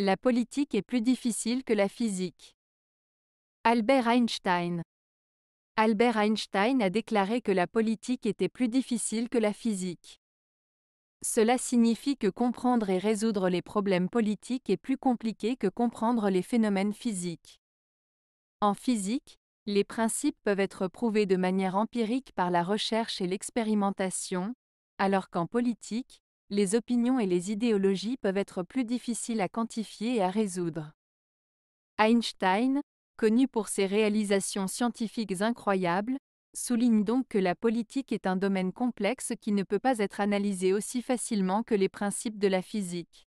La politique est plus difficile que la physique. Albert Einstein. Albert Einstein a déclaré que la politique était plus difficile que la physique. Cela signifie que comprendre et résoudre les problèmes politiques est plus compliqué que comprendre les phénomènes physiques. En physique, les principes peuvent être prouvés de manière empirique par la recherche et l'expérimentation, alors qu'en politique, les opinions et les idéologies peuvent être plus difficiles à quantifier et à résoudre. Einstein, connu pour ses réalisations scientifiques incroyables, souligne donc que la politique est un domaine complexe qui ne peut pas être analysé aussi facilement que les principes de la physique.